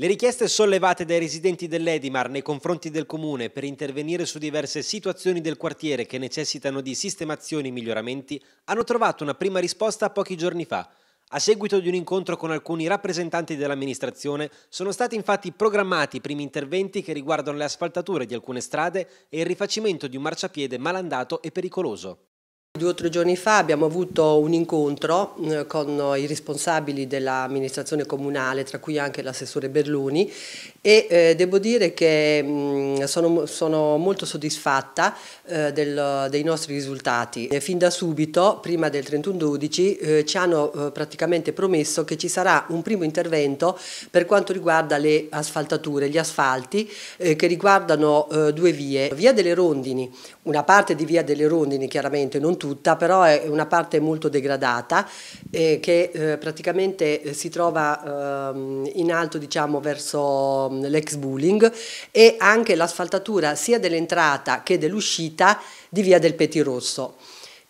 Le richieste sollevate dai residenti dell'Edimar nei confronti del comune per intervenire su diverse situazioni del quartiere che necessitano di sistemazioni e miglioramenti hanno trovato una prima risposta pochi giorni fa. A seguito di un incontro con alcuni rappresentanti dell'amministrazione sono stati infatti programmati i primi interventi che riguardano le asfaltature di alcune strade e il rifacimento di un marciapiede malandato e pericoloso. Due o tre giorni fa abbiamo avuto un incontro eh, con i responsabili dell'amministrazione comunale, tra cui anche l'assessore Berluni, e eh, devo dire che mm, sono, molto soddisfatta eh, dei nostri risultati. fin da subito, prima del 31-12, ci hanno praticamente promesso che ci sarà un primo intervento per quanto riguarda le asfaltature, gli asfalti che riguardano due vie, via delle Rondini, una parte di via delle Rondini chiaramente, non tutti, tutta, però è una parte molto degradata eh, che eh, praticamente eh, si trova eh, in alto diciamo, verso mm, l'ex bowling e anche l'asfaltatura sia dell'entrata che dell'uscita di via del Petirosso.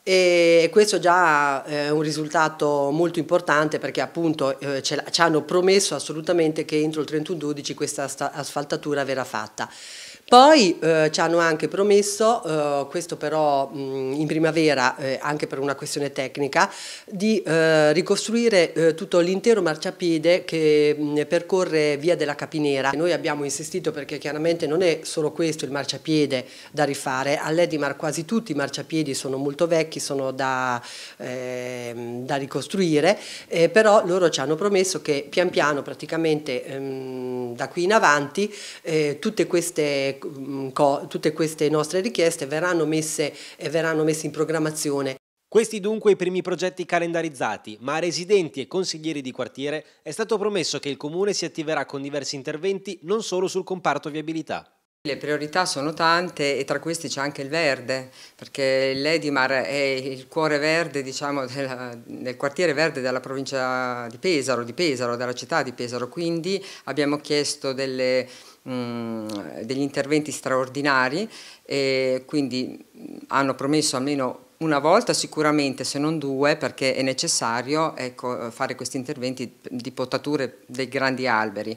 E questo già è un risultato molto importante perché appunto eh, ci hanno promesso assolutamente che entro il 31-12 questa asfaltatura verrà fatta. Poi eh, ci hanno anche promesso, eh, questo però mh, in primavera eh, anche per una questione tecnica, di eh, ricostruire eh, tutto l'intero marciapiede che mh, percorre via della Capinera. Noi abbiamo insistito perché chiaramente non è solo questo il marciapiede da rifare, all'Edimar quasi tutti i marciapiedi sono molto vecchi, sono da, ehm, da ricostruire, eh, però loro ci hanno promesso che pian piano praticamente mh, ehm, da qui in avanti tutte queste tutte queste nostre richieste verranno messe, verranno messe in programmazione. Questi dunque i primi progetti calendarizzati, ma a residenti e consiglieri di quartiere è stato promesso che il Comune si attiverà con diversi interventi non solo sul comparto viabilità. Le priorità sono tante e tra queste c'è anche il verde, perché l'Edimar è il cuore verde diciamo, della, del quartiere verde della provincia di Pesaro, di Pesaro, della città di Pesaro, quindi abbiamo chiesto delle, mh, mm, degli interventi straordinari e quindi mm, hanno promesso almeno una volta sicuramente, se non due, perché è necessario ecco, fare questi interventi di potature dei grandi alberi,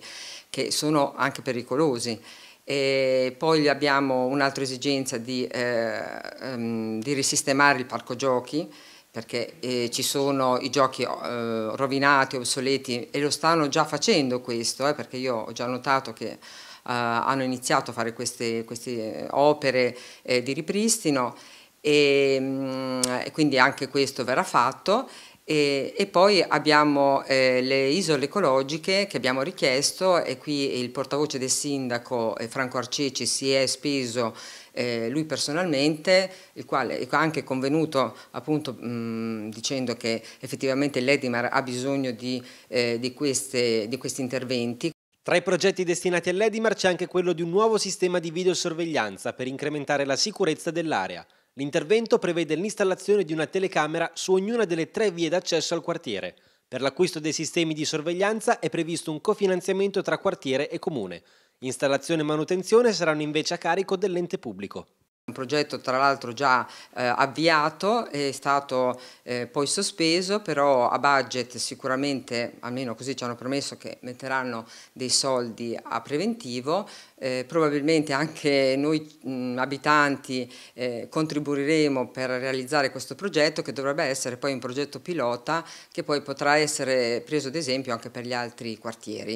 che sono anche pericolosi. E poi abbiamo un'altra esigenza di, eh, um, di, risistemare il parco giochi perché eh, ci sono i giochi eh, rovinati, obsoleti e lo stanno già facendo questo eh, perché io ho già notato che eh, hanno iniziato a fare queste, queste opere eh, di ripristino e, ehm, mh, e quindi anche questo verrà fatto e, e, poi abbiamo eh, le isole ecologiche che abbiamo richiesto e qui il portavoce del sindaco eh, Franco Arceci si è speso eh, lui personalmente, il quale ha anche convenuto appunto mh, dicendo che effettivamente l'Edimar ha bisogno di, eh, di, queste, di questi interventi. Tra i progetti destinati all'Edimar c'è anche quello di un nuovo sistema di videosorveglianza per incrementare la sicurezza dell'area. L'intervento prevede l'installazione di una telecamera su ognuna delle tre vie d'accesso al quartiere. Per l'acquisto dei sistemi di sorveglianza è previsto un cofinanziamento tra quartiere e comune. Installazione e manutenzione saranno invece a carico dell'ente pubblico. Un progetto tra l'altro già eh, avviato, è stato eh, poi sospeso, però a budget sicuramente, almeno così ci hanno promesso che metteranno dei soldi a preventivo, eh, probabilmente anche noi mh, abitanti eh, contribuiremo per realizzare questo progetto che dovrebbe essere poi un progetto pilota che poi potrà essere preso ad esempio anche per gli altri quartieri.